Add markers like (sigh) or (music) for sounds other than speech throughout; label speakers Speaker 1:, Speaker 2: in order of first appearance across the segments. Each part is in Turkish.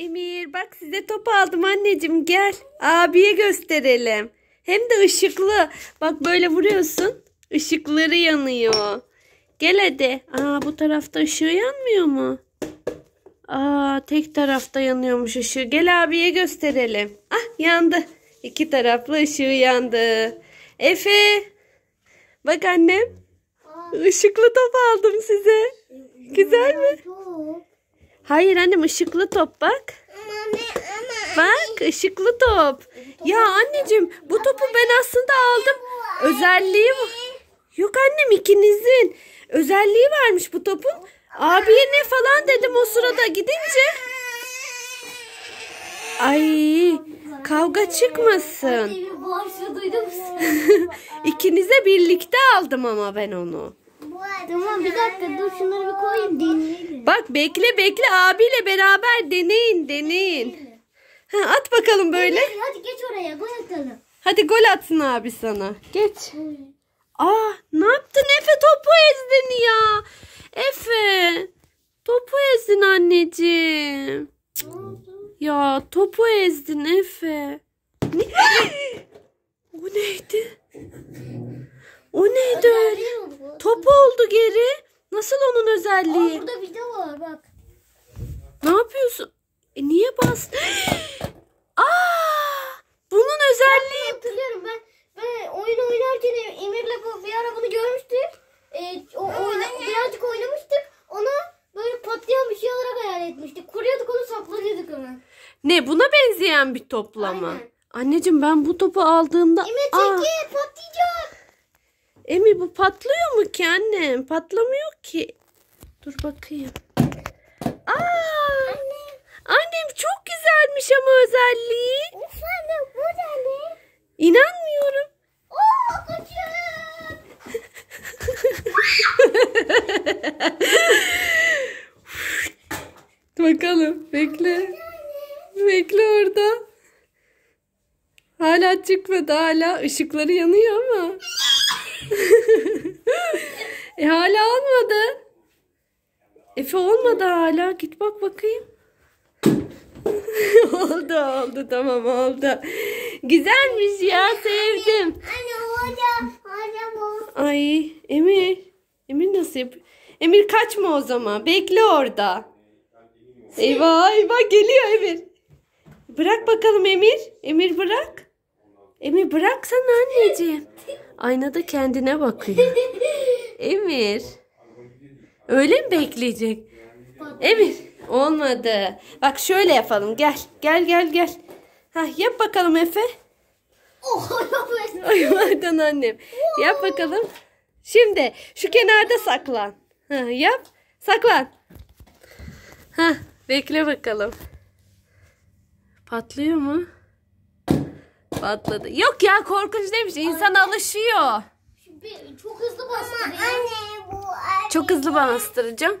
Speaker 1: Emir bak size top aldım anneciğim gel. Abiye gösterelim. Hem de ışıklı. Bak böyle vuruyorsun. Işıkları yanıyor. Gel hadi. Aa bu tarafta ışığı yanmıyor mu? Aa tek tarafta yanıyormuş ışığı. Gel abiye gösterelim. Ah yandı. İki taraflı ışığı yandı. Efe. Bak annem. Işıklı top aldım size. Güzel mi? Hayır annem ışıklı top bak. Bak ışıklı top. Ya anneciğim bu topu ben aslında aldım. Özelliği bu. Yok annem ikinizin. Özelliği varmış bu topun. Abiye ne falan dedim o sırada gidince. Ay kavga çıkmasın. (laughs) İkinize birlikte aldım ama ben onu. Tamam bir dakika dur şunları bir koyayım deneyelim. Bak bekle bekle abiyle beraber deneyin deneyin. Ha, at bakalım böyle. Hadi, hadi geç oraya gol atalım. Hadi gol atsın abi sana. Geç. Aa ne yaptın Efe topu ezdin ya. Efe topu ezdin anneciğim. Ya topu ezdin Efe. Ne? (gasps) o neydi? O neydi öyle? Top oldu geri. Nasıl onun özelliği? Aa, burada video var bak. Ne yapıyorsun? E niye bas? (gasps) Aa! Bunun özelliği. Ben hatırlıyorum ben ben oyun oynarken Emir'le bu bir ara bunu görmüştük. Ee, o oyna, birazcık oynamıştık. Onu böyle patlayan bir şey olarak hayal etmiştik. Kuruyorduk onu saklıyorduk onu. Ne buna benzeyen bir toplama. Aynen. Anneciğim ben bu topu aldığımda... Emir çekil pat Emi bu patlıyor mu ki annem? Patlamıyor ki. Dur bakayım. Aa! Anne. Annem çok güzelmiş ama özelliği. Of anne bu da ne? İnanmıyorum. Oo kaçıyorum. (laughs) Bakalım bekle. Bekle orada. Hala çıkmadı hala. ışıkları yanıyor ama. E hala olmadı. Efe olmadı hala. Git bak bakayım. (laughs) oldu oldu tamam oldu. Güzelmiş ya sevdim. Anne hocam hocam Ay Emir. Emir nasıl yap? Emir kaçma o zaman. Bekle orada. Eyvah eyvah geliyor Emir. Bırak bakalım Emir. Emir bırak. Emir bıraksana anneciğim. Aynada kendine bakıyor. (laughs) Emir. Öyle mi bekleyecek? Emir olmadı. Bak şöyle yapalım. Gel. Gel gel gel. Ha yap bakalım Efe. (laughs) Ay pardon annem. Yap bakalım. Şimdi şu kenarda saklan. Ha, yap. Saklan. Ha, bekle bakalım. Patlıyor mu? Patladı. Yok ya korkunç demiş. İnsan alışıyor. Çok hızlı çok hızlı bastıracağım.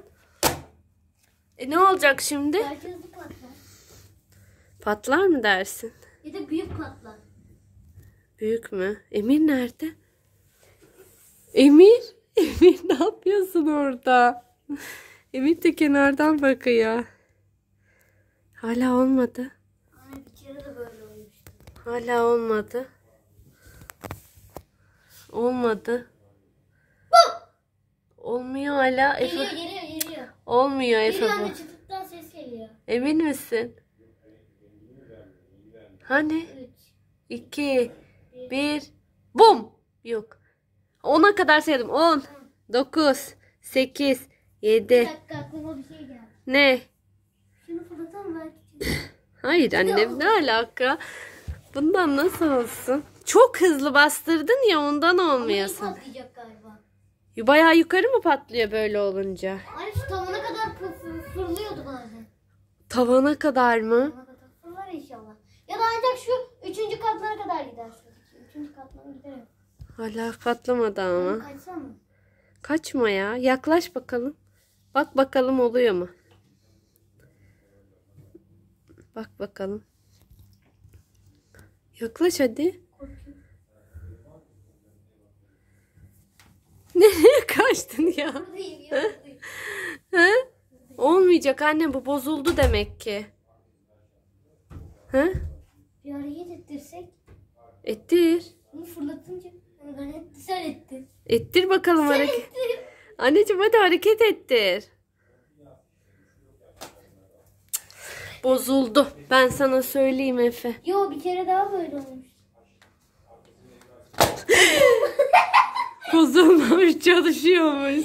Speaker 1: E ne olacak şimdi? patlar. Patlar mı dersin? Ya da büyük patlar. Büyük mü? Emir nerede? Emir? (laughs) Emir ne yapıyorsun orada? Emir de kenardan bakıyor. Hala olmadı. Hala olmadı. Olmadı. Olmuyor hala. Geliyor Efe... geliyor geliyor. Olmuyor Efe Geliyor Bir çıktıktan ses geliyor. Emin misin? Hani? 2 1 Bum! Yok. 10'a kadar sayalım. 10 9 8 7 Bir dakika aklıma bir şey geldi. Ne? Şunu fırlatalım belki. (laughs) Hayır annem ne alaka? Bundan nasıl olsun? Çok hızlı bastırdın ya ondan olmuyorsun. Ama iyi patlayacak galiba. Bayağı yukarı mı patlıyor böyle olunca? Ay şu tavana kadar fırlıyordu bazen. Tavana kadar mı? Tavana kadar inşallah. Ya da ancak şu üçüncü katlara kadar gidersin. Üçüncü katlara gider. Hala patlamadı ama. Kaçsana mı? Kaçma ya. Yaklaş bakalım. Bak bakalım oluyor mu? Bak bakalım. Yaklaş hadi. açtın ya? ha? (laughs) Olmayacak anne bu bozuldu demek ki. Ha? Bir ettirsek. Ettir. Bunu fırlatınca hareket hani sen ettir. Ettir bakalım sen hareket. Ettir. Anneciğim hadi hareket ettir. Bozuldu. Ben sana söyleyeyim Efe. Yo bir kere daha böyle olmuş. Bozulmamış çalışıyormuş.